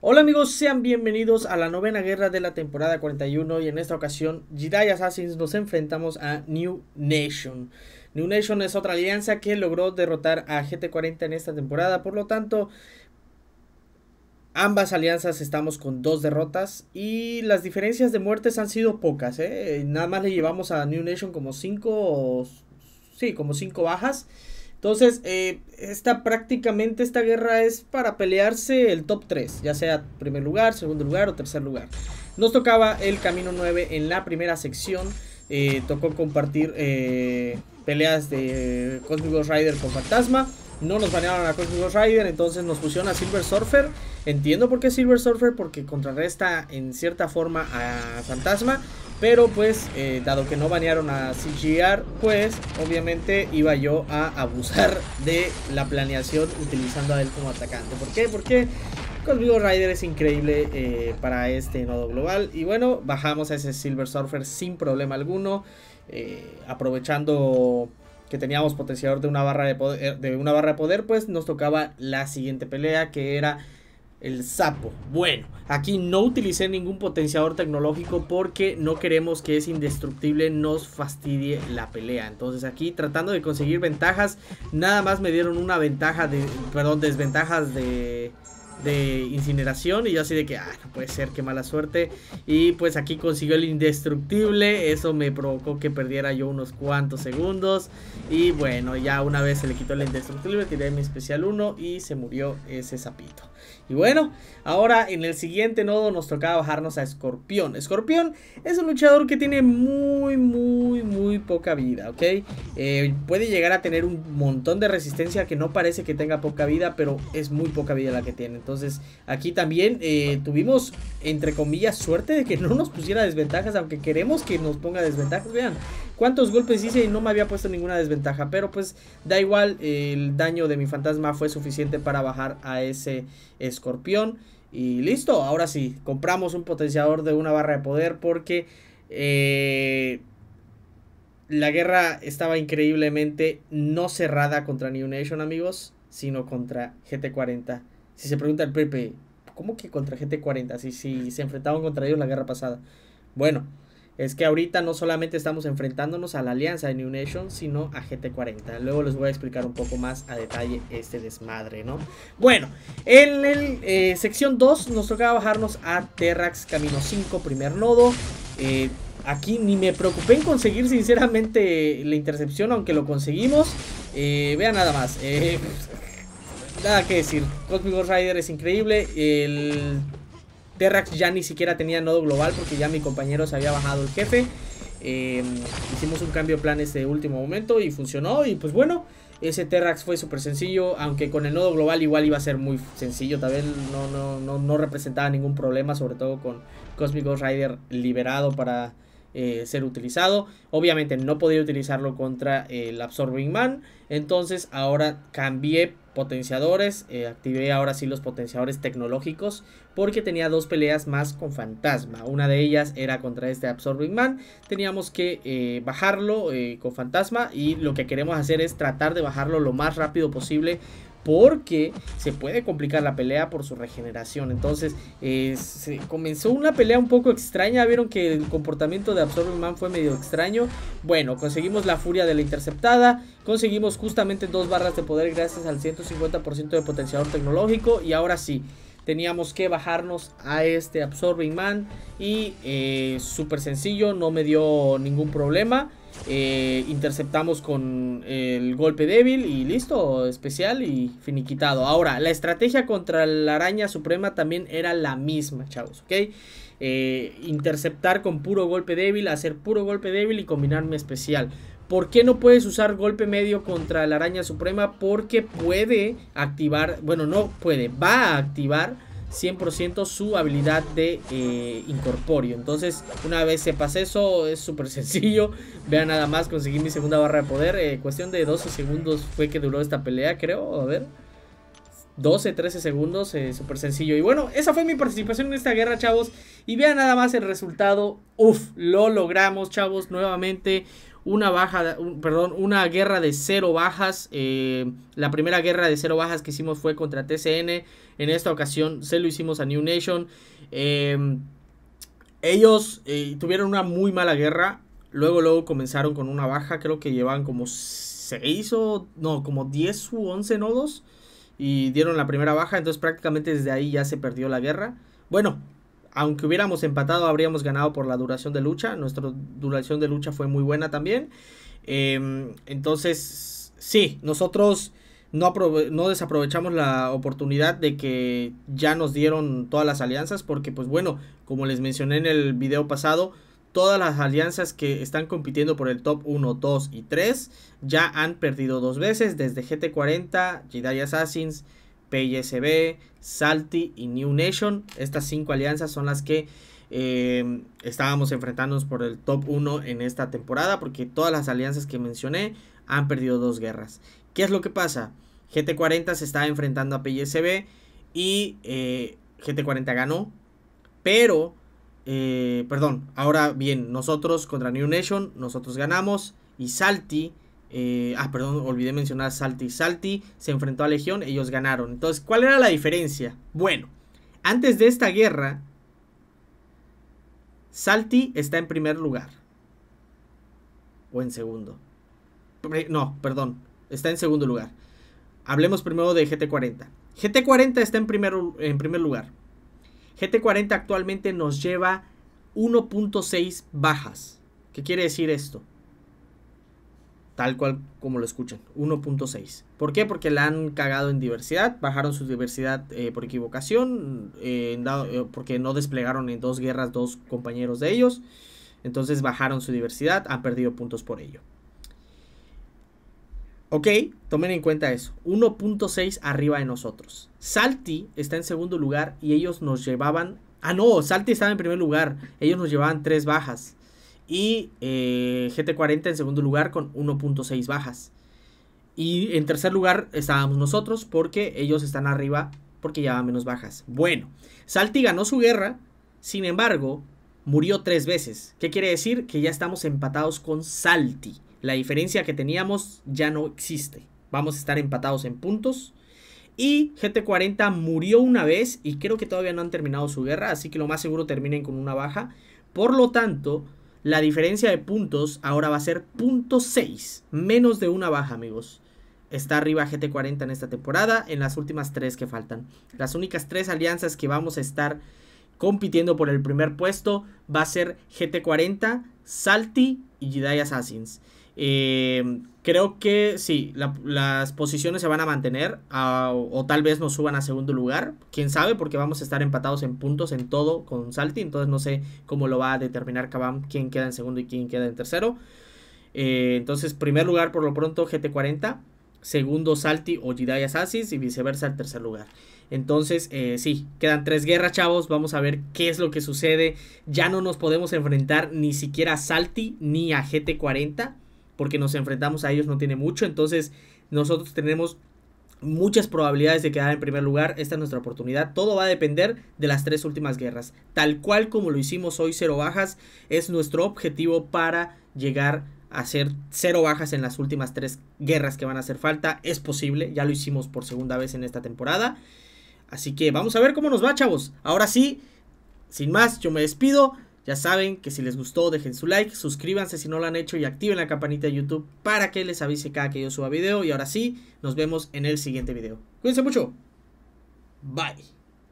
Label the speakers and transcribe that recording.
Speaker 1: Hola amigos, sean bienvenidos a la novena guerra de la temporada 41 y en esta ocasión Jedi Assassins nos enfrentamos a New Nation. New Nation es otra alianza que logró derrotar a GT40 en esta temporada, por lo tanto ambas alianzas estamos con dos derrotas y las diferencias de muertes han sido pocas, ¿eh? nada más le llevamos a New Nation como 5 sí, como 5 bajas entonces, eh, esta prácticamente esta guerra es para pelearse el top 3, ya sea primer lugar, segundo lugar o tercer lugar. Nos tocaba el camino 9 en la primera sección. Eh, tocó compartir eh, peleas de Cosmic Rider con Fantasma. No nos banearon a Cosmigo Rider, entonces nos pusieron a Silver Surfer. Entiendo por qué Silver Surfer, porque contrarresta en cierta forma a Fantasma. Pero pues, eh, dado que no banearon a CGR, pues obviamente iba yo a abusar de la planeación utilizando a él como atacante. ¿Por qué? Porque Cosmigo Rider es increíble eh, para este nodo global. Y bueno, bajamos a ese Silver Surfer sin problema alguno. Eh, aprovechando que teníamos potenciador de una barra de poder, eh, de una barra de poder pues nos tocaba la siguiente pelea que era el sapo. Bueno, aquí no utilicé ningún potenciador tecnológico porque no queremos que es indestructible nos fastidie la pelea. Entonces aquí tratando de conseguir ventajas, nada más me dieron una ventaja de, perdón, desventajas de de incineración y yo así de que, ah, no puede ser, qué mala suerte. Y pues aquí consiguió el indestructible, eso me provocó que perdiera yo unos cuantos segundos. Y bueno, ya una vez se le quitó el indestructible, tiré mi especial 1 y se murió ese sapito. Y bueno, ahora en el siguiente nodo nos tocaba bajarnos a Escorpión. Escorpión es un luchador que tiene muy, muy, muy poca vida, ¿ok? Eh, puede llegar a tener un montón de resistencia que no parece que tenga poca vida, pero es muy poca vida la que tiene. Entonces, aquí también eh, tuvimos, entre comillas, suerte de que no nos pusiera desventajas, aunque queremos que nos ponga desventajas. Vean, cuántos golpes hice y no me había puesto ninguna desventaja. Pero pues da igual, el daño de mi fantasma fue suficiente para bajar a ese escorpión. Y listo, ahora sí, compramos un potenciador de una barra de poder porque eh, la guerra estaba increíblemente no cerrada contra New Nation, amigos, sino contra GT40 si se pregunta el Pepe, ¿cómo que contra gt 40? Si, si se enfrentaban contra ellos la guerra pasada. Bueno, es que ahorita no solamente estamos enfrentándonos a la alianza de New Nation, sino a GT40. Luego les voy a explicar un poco más a detalle este desmadre, ¿no? Bueno, en el eh, sección 2 nos toca bajarnos a Terrax Camino 5, primer nodo. Eh, aquí ni me preocupé en conseguir sinceramente la intercepción, aunque lo conseguimos. Eh, vean nada más nada que decir. Cosmic Ghost Rider es increíble. El Terrax ya ni siquiera tenía nodo global porque ya mi compañero se había bajado el jefe. Em, hicimos un cambio de plan este último momento y funcionó. Y pues bueno, ese Terrax fue súper sencillo. Aunque con el nodo global igual iba a ser muy sencillo. Tal vez no, no, no, representaba ningún problema, sobre todo con Cosmic Ghost Rider liberado para... Eh, ser utilizado. Obviamente no podía utilizarlo contra el Absorbing Man. Entonces ahora cambié potenciadores. Eh, activé ahora sí los potenciadores tecnológicos porque tenía dos peleas más con fantasma. Una de ellas era contra este Absorbing Man. Teníamos que eh, bajarlo eh, con fantasma y lo que queremos hacer es tratar de bajarlo lo más rápido posible porque se puede complicar la pelea por su regeneración. Entonces, se comenzó una pelea un poco extraña. Vieron que el comportamiento de Absorbing Man fue medio extraño. Bueno, conseguimos la furia de la interceptada. Conseguimos justamente dos barras de poder gracias al 150% de potenciador tecnológico. Y ahora sí, teníamos que bajarnos a este Absorbing Man. Y eh, súper sencillo, no me dio ningún problema. Eh, interceptamos con el golpe débil y listo, especial y finiquitado. Ahora, la estrategia contra la araña suprema también era la misma, chavos, ¿ok? Eh, interceptar con puro golpe débil, hacer puro golpe débil y combinarme especial. ¿Por qué no puedes usar golpe medio contra la araña suprema? Porque puede activar, bueno, no puede, va a activar 100% su habilidad de eh, incorporio. Entonces, una vez se pase eso, es súper sencillo. Vean nada más, conseguí mi segunda barra de poder. Eh, cuestión de 12 segundos fue que duró esta pelea, creo. A ver. 12, 13 segundos, eh, súper sencillo. Y bueno, esa fue mi participación en esta guerra, chavos. Y vean nada más el resultado. Uf, lo logramos, chavos. Nuevamente una baja, perdón, una guerra de cero bajas. Eh, la primera guerra de cero bajas que hicimos fue contra TCN. En esta ocasión se lo hicimos a New Nation. Em, ellos eh, tuvieron una muy mala guerra. Luego, luego comenzaron con una baja. Creo que llevan como 6 o... No, como 10 u 11 nodos. Y dieron la primera baja. Entonces prácticamente desde ahí ya se perdió la guerra. Bueno, aunque hubiéramos empatado, habríamos ganado por la duración de lucha. Nuestra duración de lucha fue muy buena también. Em, entonces, sí, nosotros no, no desaprovechamos la oportunidad de que ya nos dieron todas las alianzas, porque pues bueno, como les mencioné en el video pasado, todas las alianzas que están compitiendo por el top 1, 2 y 3 ya han perdido dos veces desde GT40, Jedi Assassins, psb Salty y New Nation. Estas cinco alianzas son las que eh, estábamos enfrentándonos por el top 1 en esta temporada, porque todas las alianzas que mencioné han perdido dos guerras. ¿Qué es lo que pasa? GT40 se está enfrentando a PISB y eh, GT40 ganó, pero, eh, perdón, ahora bien, nosotros contra New Nation, nosotros ganamos y Salty eh, ah, perdón, olvidé mencionar Salty. Salty se enfrentó a Legión, ellos ganaron. Entonces, ¿cuál era la diferencia? Bueno, antes de esta guerra, Salty está en primer lugar. O en segundo. No, perdón, está en segundo lugar. Hablemos primero de GT40. GT40 está en primer, en primer lugar. GT40 actualmente nos lleva 1.6 bajas. ¿Qué quiere decir esto? tal cual como lo escuchan, 1.6. ¿Por qué? Porque la han cagado en diversidad, bajaron su diversidad eh, por equivocación, eh, eh, porque no desplegaron en dos guerras dos compañeros de ellos, entonces bajaron su diversidad, han perdido puntos por ello. Ok, tomen en cuenta eso, 1.6 arriba de nosotros. Salty está en segundo lugar y ellos nos llevaban... Ah, no, Salty estaba en primer lugar, ellos nos llevaban tres bajas. Y eh, GT40 en segundo lugar con 1.6 bajas. Y en tercer lugar estábamos nosotros porque ellos están arriba porque ya menos bajas. Bueno, Salty ganó su guerra, sin embargo, murió tres veces. ¿Qué quiere decir? Que ya estamos empatados con Salty. La diferencia que teníamos ya no existe. Vamos a estar empatados en puntos. Y GT40 murió una vez y creo que todavía no han terminado su guerra, así que lo más seguro terminen con una baja. Por lo tanto, la diferencia de puntos ahora va a ser .6, menos de una baja, amigos. Está arriba GT40 en esta temporada, en las últimas tres que faltan. Las únicas tres alianzas que vamos a estar compitiendo por el primer puesto va a ser GT40, Salty y Jedi Assassins. Eh, creo que sí, las posiciones se van a mantener o, tal vez nos suban a segundo lugar. Quién sabe, porque vamos a estar empatados en puntos en todo con Salty. Entonces no sé cómo lo va a determinar Kabam quién queda en segundo y quién queda en tercero. Eh, entonces, primer lugar por lo pronto GT40. Segundo Salty o Jedi Asasis y viceversa el tercer lugar. Entonces, eh, sí, quedan tres guerras, chavos. Vamos a ver qué es lo que sucede. Ya no nos podemos enfrentar ni siquiera a Salty ni a GT40 porque nos enfrentamos a ellos no tiene mucho, entonces nosotros tenemos muchas probabilidades de quedar en primer lugar. Esta es nuestra oportunidad. Todo va a depender de las tres últimas guerras. Tal cual como lo hicimos hoy, cero bajas, es nuestro objetivo para llegar a hacer cero bajas en las últimas tres guerras que van a hacer falta. Es posible, ya lo hicimos por segunda vez en esta temporada. Así que vamos a ver cómo nos va, chavos. Ahora sí, sin más, yo me despido. Ya saben que si les gustó dejen su like, suscríbanse si no lo han hecho y activen la campanita de YouTube para que les avise cada que yo suba video. Y ahora sí, nos vemos en el siguiente video. Cuídense mucho. Bye.